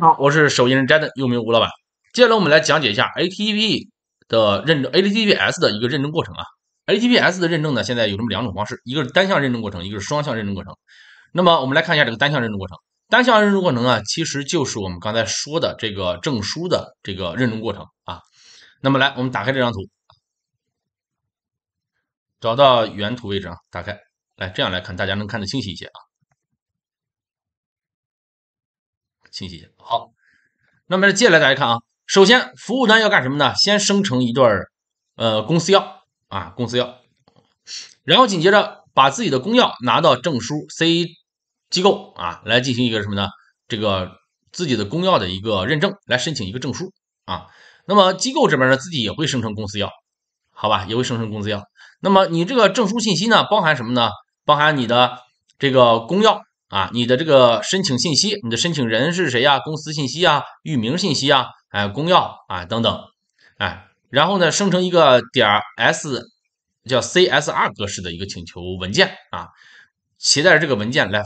好，我是手艺人 Jaden，又名吴老板。接下来我们来讲解一下 ATP 的认证，ATPS 的一个认证过程啊。ATPS 的认证呢，现在有这么两种方式，一个是单向认证过程，一个是双向认证过程。那么我们来看一下这个单向认证过程，单向认证过程啊，其实就是我们刚才说的这个证书的这个认证过程啊。那么来，我们打开这张图，找到原图位置啊，打开来这样来看，大家能看得清晰一些啊。清晰一下好，那么接下来大家看啊，首先服务端要干什么呢？先生成一段儿呃公司要啊公司要，然后紧接着把自己的公钥拿到证书 C 机构啊来进行一个什么呢？这个自己的公钥的一个认证，来申请一个证书啊。那么机构这边呢，自己也会生成公司钥，好吧？也会生成公司钥。那么你这个证书信息呢，包含什么呢？包含你的这个公钥。啊，你的这个申请信息，你的申请人是谁呀？公司信息啊，域名信息啊，哎，公钥啊，等等，哎，然后呢，生成一个点 S 叫 CSR 格式的一个请求文件啊，携带这个文件来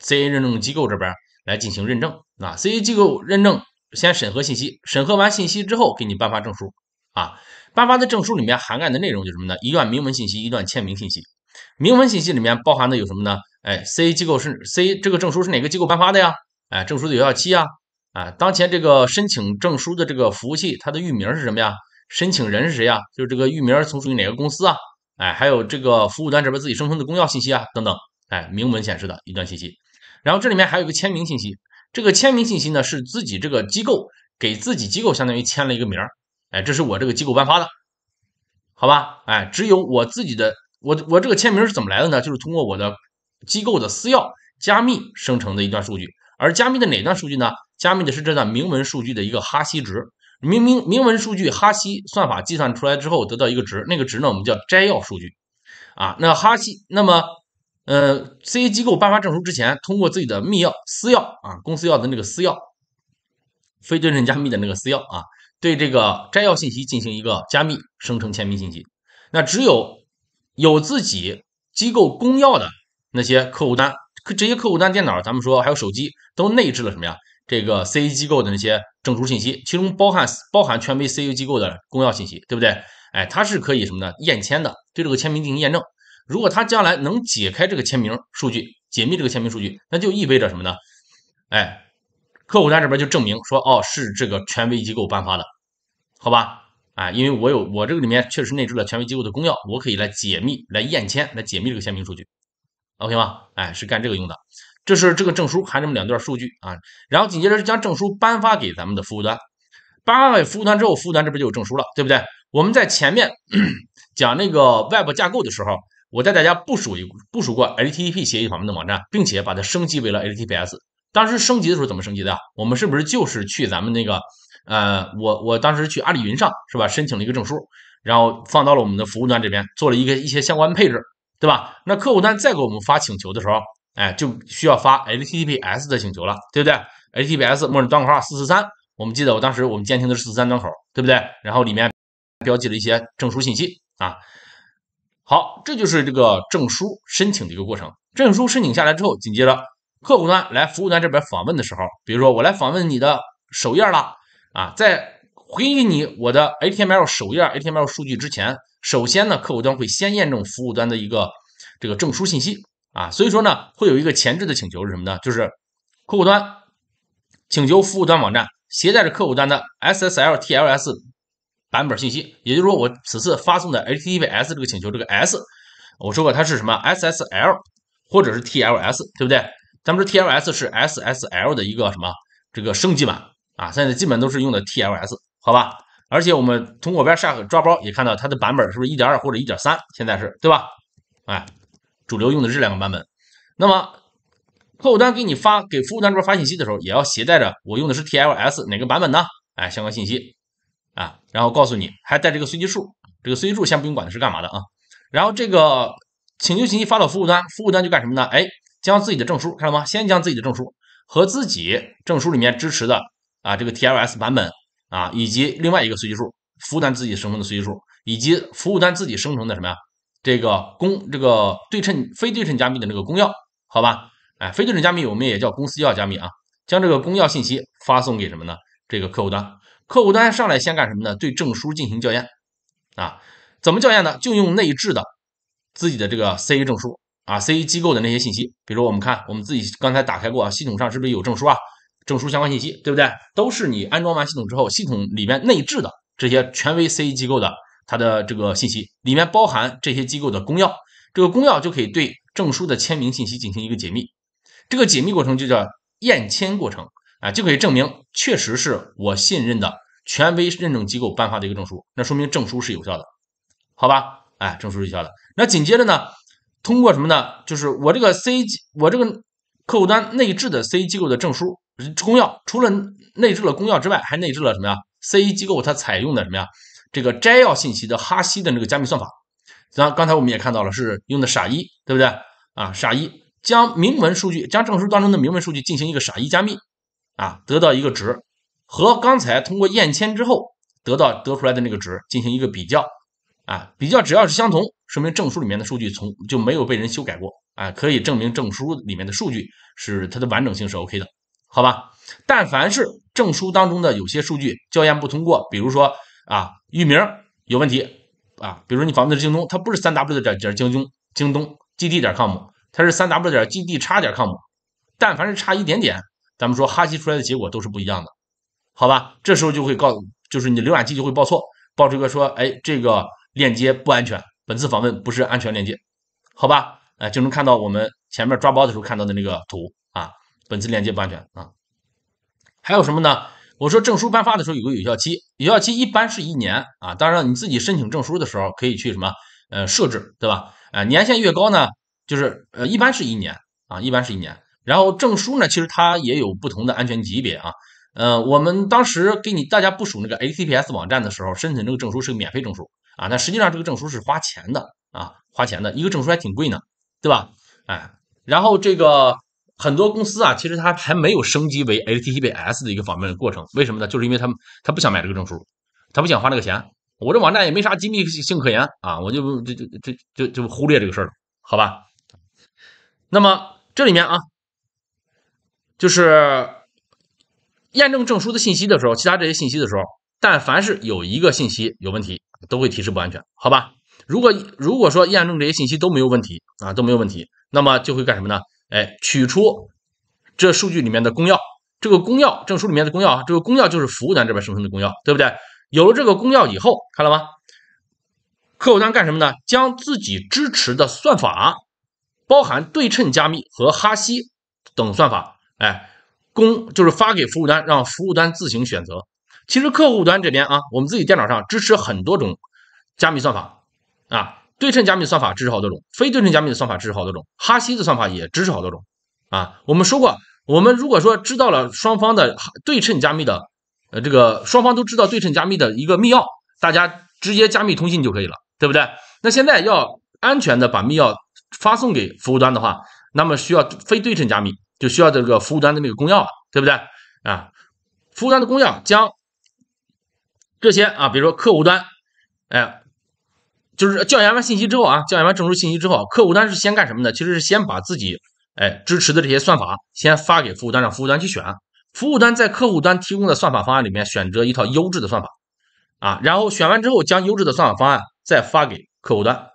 CA 认证机构这边来进行认证啊，CA 机构认证先审核信息，审核完信息之后给你颁发证书啊，颁发的证书里面涵盖的内容就什么呢？一段明文信息，一段签名信息，明文信息里面包含的有什么呢？哎，C 机构是 C 这个证书是哪个机构颁发的呀？哎，证书的有效期啊，啊，当前这个申请证书的这个服务器它的域名是什么呀？申请人是谁呀？就是这个域名从属于哪个公司啊？哎，还有这个服务端这边自己生成的公钥信息啊，等等，哎，明文显示的一段信息。然后这里面还有一个签名信息，这个签名信息呢是自己这个机构给自己机构相当于签了一个名儿，哎，这是我这个机构颁发的，好吧？哎，只有我自己的，我我这个签名是怎么来的呢？就是通过我的。机构的私钥加密生成的一段数据，而加密的哪段数据呢？加密的是这段明文数据的一个哈希值。明明明文数据哈希算法计算出来之后得到一个值，那个值呢我们叫摘要数据啊。那哈希那么呃，CA 机构颁发证书之前，通过自己的密钥私钥啊，公司钥的那个私钥，非对称加密的那个私钥啊，对这个摘要信息进行一个加密，生成签名信息。那只有有自己机构公钥的。那些客户端，这些客户端电脑，咱们说还有手机，都内置了什么呀？这个 CA 机构的那些证书信息，其中包含包含权威 CA 机构的公钥信息，对不对？哎，它是可以什么呢？验签的，对这个签名进行验证。如果它将来能解开这个签名数据，解密这个签名数据，那就意味着什么呢？哎，客户端这边就证明说，哦，是这个权威机构颁发的，好吧？哎，因为我有我这个里面确实内置了权威机构的公钥，我可以来解密、来验签、来解密这个签名数据。OK 吗？哎，是干这个用的。这是这个证书含这么两段数据啊。然后紧接着将证书颁发给咱们的服务端，颁发给服务端之后，服务端这边就有证书了，对不对？我们在前面 讲那个 Web 架构的时候，我带大家部署一部署过 HTTP 协议方面的网站，并且把它升级为了 HTTPS。当时升级的时候怎么升级的？我们是不是就是去咱们那个呃，我我当时去阿里云上是吧，申请了一个证书，然后放到了我们的服务端这边，做了一个一些相关配置。对吧？那客户端再给我们发请求的时候，哎，就需要发 HTTPS 的请求了，对不对？HTTPS 默认端口号四四三，我们记得我当时我们监听的是四四三端口，对不对？然后里面标记了一些证书信息啊。好，这就是这个证书申请的一个过程。证书申请下来之后，紧接着客户端来服务端这边访问的时候，比如说我来访问你的首页了啊，在回应你我的 HTML 首页 HTML 数据之前。首先呢，客户端会先验证服务端的一个这个证书信息啊，所以说呢，会有一个前置的请求是什么呢？就是客户端请求服务端网站，携带着客户端的 SSL/TLS 版本信息，也就是说我此次发送的 HTTPS 这个请求，这个 S 我说过它是什么 SSL 或者是 TLS，对不对？咱们说 TLS 是 SSL 的一个什么这个升级版啊，现在基本都是用的 TLS，好吧？而且我们通过边抓包也看到它的版本是不是1.2或者1.3？现在是对吧？哎，主流用的是两个版本。那么客户端给你发给服务端这边发信息的时候，也要携带着我用的是 TLS 哪个版本呢？哎，相关信息啊，然后告诉你还带这个随机数，这个随机数先不用管的是干嘛的啊？然后这个请求信息发到服务端，服务端就干什么呢？哎，将自己的证书看到吗？先将自己的证书和自己证书里面支持的啊这个 TLS 版本。啊，以及另外一个随机数，服务端自己生成的随机数，以及服务端自己生成的什么呀？这个公这个对称非对称加密的这个公钥，好吧？哎，非对称加密我们也叫公私钥加密啊，将这个公钥信息发送给什么呢？这个客户端，客户端上来先干什么呢？对证书进行校验啊？怎么校验呢？就用内置的自己的这个 CA 证书啊，CA 机构的那些信息，比如我们看，我们自己刚才打开过啊，系统上是不是有证书啊？证书相关信息，对不对？都是你安装完系统之后，系统里面内置的这些权威 c e 机构的它的这个信息，里面包含这些机构的公钥，这个公钥就可以对证书的签名信息进行一个解密，这个解密过程就叫验签过程啊，就可以证明确实是我信任的权威认证机构颁发的一个证书，那说明证书是有效的，好吧？哎，证书是有效的。那紧接着呢，通过什么呢？就是我这个 c 机，我这个客户端内置的 c 机构的证书。公钥除了内置了公钥之外，还内置了什么呀？CA 机构它采用的什么呀？这个摘要信息的哈希的那个加密算法。然后刚才我们也看到了，是用的傻一对不对啊？傻一将明文数据，将证书当中的明文数据进行一个傻一加密，啊，得到一个值，和刚才通过验签之后得到得出来的那个值进行一个比较，啊，比较只要是相同，说明证书里面的数据从就没有被人修改过，啊，可以证明证书里面的数据是它的完整性是 OK 的。好吧，但凡是证书当中的有些数据校验不通过，比如说啊，域名有问题啊，比如说你访问的是京东，它不是三 w 点点京东，京东 g d 点 com，它是三 w 点 g d 叉点 com，但凡是差一点点，咱们说哈希出来的结果都是不一样的，好吧，这时候就会告，就是你浏览器就会报错，报这个说，哎，这个链接不安全，本次访问不是安全链接，好吧，哎，就能看到我们前面抓包的时候看到的那个图。本次链接不安全啊！还有什么呢？我说证书颁发的时候有个有效期，有效期一般是一年啊。当然，你自己申请证书的时候可以去什么呃设置，对吧？呃，年限越高呢，就是呃一般是一年啊，一般是一年。然后证书呢，其实它也有不同的安全级别啊。呃，我们当时给你大家部署那个 ACPS 网站的时候，申请这个证书是个免费证书啊，但实际上这个证书是花钱的啊，花钱的一个证书还挺贵呢，对吧？哎，然后这个。很多公司啊，其实它还没有升级为 HTTPS 的一个访问过程，为什么呢？就是因为他们他不想买这个证书，他不想花那个钱。我这网站也没啥机密性可言啊，我就就就就就就忽略这个事儿了，好吧？那么这里面啊，就是验证证书的信息的时候，其他这些信息的时候，但凡是有一个信息有问题，都会提示不安全，好吧？如果如果说验证这些信息都没有问题啊，都没有问题，那么就会干什么呢？哎，取出这数据里面的公钥，这个公钥证书里面的公钥，这个公钥就是服务端这边生成的公钥，对不对？有了这个公钥以后，看了吗？客户端干什么呢？将自己支持的算法，包含对称加密和哈希等算法，哎，公就是发给服务端，让服务端自行选择。其实客户端这边啊，我们自己电脑上支持很多种加密算法啊。对称加密的算法支持好多种，非对称加密的算法支持好多种，哈希的算法也支持好多种，啊，我们说过，我们如果说知道了双方的对称加密的，呃，这个双方都知道对称加密的一个密钥，大家直接加密通信就可以了，对不对？那现在要安全的把密钥发送给服务端的话，那么需要非对称加密，就需要这个服务端的那个公钥了，对不对？啊，服务端的公钥将这些啊，比如说客户端，哎。就是校验完信息之后啊，校验完证书信息之后，客户端是先干什么的？其实是先把自己哎支持的这些算法先发给服务端，让服务端去选。服务端在客户端提供的算法方案里面选择一套优质的算法啊，然后选完之后将优质的算法方案再发给客户端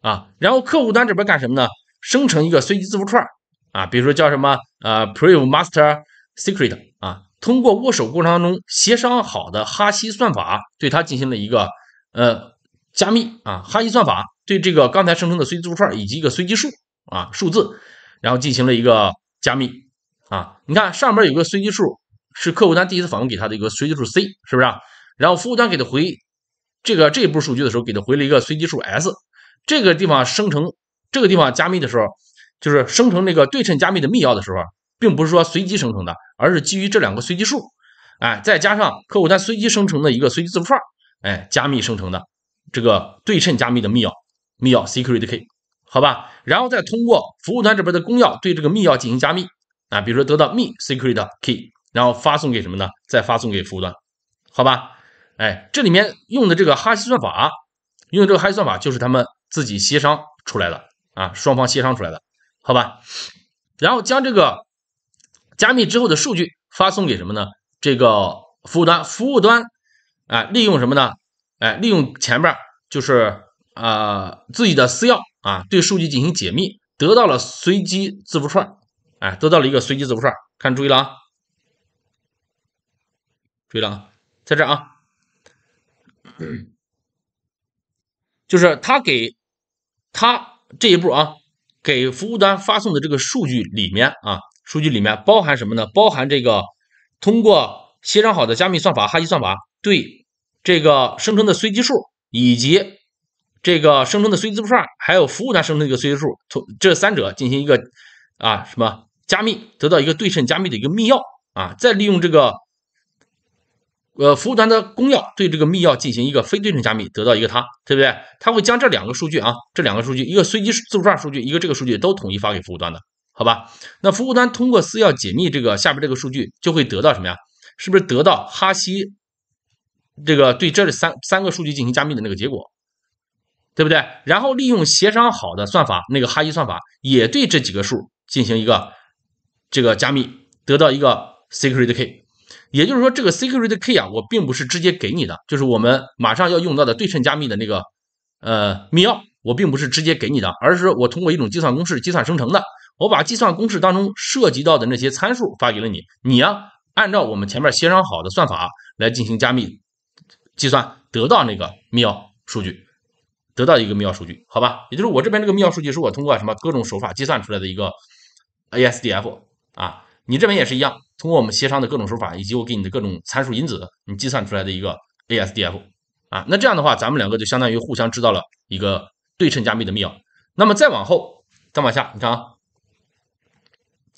啊。然后客户端这边干什么呢？生成一个随机字符串啊，比如说叫什么呃 p r o v e master secret 啊，通过握手过程当中协商好的哈希算法对它进行了一个呃。加密啊，哈希算法对这个刚才生成的随机字符串以及一个随机数啊数字，然后进行了一个加密啊。你看上边有个随机数，是客户端第一次访问给他的一个随机数 c，是不是？然后服务端给他回这个这一步数据的时候，给他回了一个随机数 s。这个地方生成，这个地方加密的时候，就是生成那个对称加密的密钥的时候，并不是说随机生成的，而是基于这两个随机数，哎，再加上客户端随机生成的一个随机字符串，哎，加密生成的。这个对称加密的密钥，密钥 secret key，好吧，然后再通过服务端这边的公钥对这个密钥进行加密，啊，比如说得到密 secret key，然后发送给什么呢？再发送给服务端，好吧？哎，这里面用的这个哈希算法，用的这个哈希算法就是他们自己协商出来的啊，双方协商出来的，好吧？然后将这个加密之后的数据发送给什么呢？这个服务端，服务端啊，利用什么呢？哎，利用前边就是啊自己的私钥啊，对数据进行解密，得到了随机字符串，哎，得到了一个随机字符串。看，注意了啊，注意了啊，在这啊，就是他给他这一步啊，给服务端发送的这个数据里面啊，数据里面包含什么呢？包含这个通过协商好的加密算法哈希算法对。这个生成的随机数，以及这个生成的随机字符串，还有服务端生成的一个随机数，从这三者进行一个啊什么加密，得到一个对称加密的一个密钥啊，再利用这个呃服务端的公钥对这个密钥进行一个非对称加密，得到一个它，对不对？它会将这两个数据啊，这两个数据，一个随机字符串数据，一个这个数据，都统一发给服务端的，好吧？那服务端通过私钥解密这个下边这个数据，就会得到什么呀？是不是得到哈希？这个对，这三三个数据进行加密的那个结果，对不对？然后利用协商好的算法，那个哈希算法也对这几个数进行一个这个加密，得到一个 secret k。也就是说，这个 secret k 啊，我并不是直接给你的，就是我们马上要用到的对称加密的那个呃密钥，我并不是直接给你的，而是我通过一种计算公式计算生成的。我把计算公式当中涉及到的那些参数发给了你，你啊，按照我们前面协商好的算法来进行加密。计算得到那个密钥数据，得到一个密钥数据，好吧？也就是我这边这个密钥数据是我通过什么各种手法计算出来的一个 ASDF 啊，你这边也是一样，通过我们协商的各种手法以及我给你的各种参数因子，你计算出来的一个 ASDF 啊。那这样的话，咱们两个就相当于互相知道了一个对称加密的密钥。那么再往后，再往下，你看啊，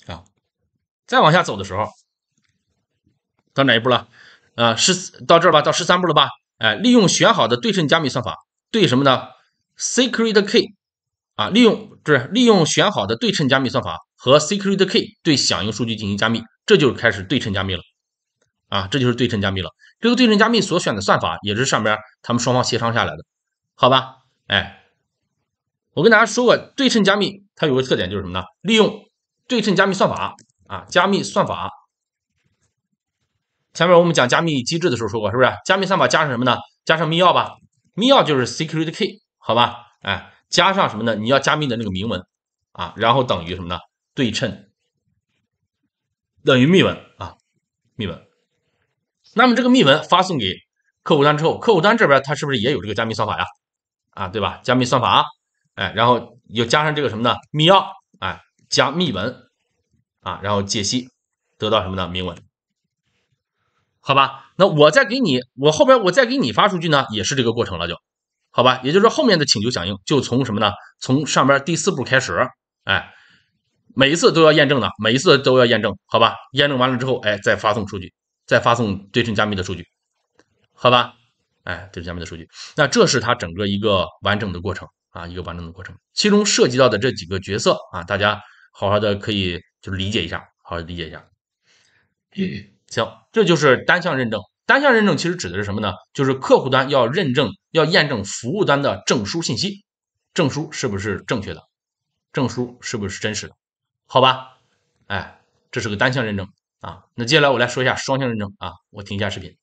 啊，再往下走的时候，到哪一步了？啊，十到这儿吧，到十三步了吧？哎，利用选好的对称加密算法对什么呢？Secret key 啊，利用这利用选好的对称加密算法和 Secret key 对响应数据进行加密，这就是开始对称加密了。啊，这就是对称加密了。这个对称加密所选的算法也是上边他们双方协商下来的，好吧？哎，我跟大家说过，对称加密它有个特点就是什么呢？利用对称加密算法啊，加密算法。前面我们讲加密机制的时候说过，是不是加密算法加上什么呢？加上密钥吧，密钥就是 secret key，好吧？哎，加上什么呢？你要加密的那个明文啊，然后等于什么呢？对称，等于密文啊，密文。那么这个密文发送给客户端之后，客户端这边它是不是也有这个加密算法呀？啊，对吧？加密算法，哎，然后又加上这个什么呢？密钥，哎，加密文，啊，然后解析得到什么呢？明文。好吧，那我再给你，我后边我再给你发数据呢，也是这个过程了，就好吧。也就是说，后面的请求响应就从什么呢？从上边第四步开始，哎，每一次都要验证的，每一次都要验证，好吧？验证完了之后，哎，再发送数据，再发送对称加密的数据，好吧？哎，对称加密的数据，那这是它整个一个完整的过程啊，一个完整的过程，其中涉及到的这几个角色啊，大家好好的可以就理解一下，好理解一下。行，这就是单向认证。单向认证其实指的是什么呢？就是客户端要认证，要验证服务端的证书信息，证书是不是正确的，证书是不是真实的？好吧，哎，这是个单向认证啊。那接下来我来说一下双向认证啊。我停一下视频。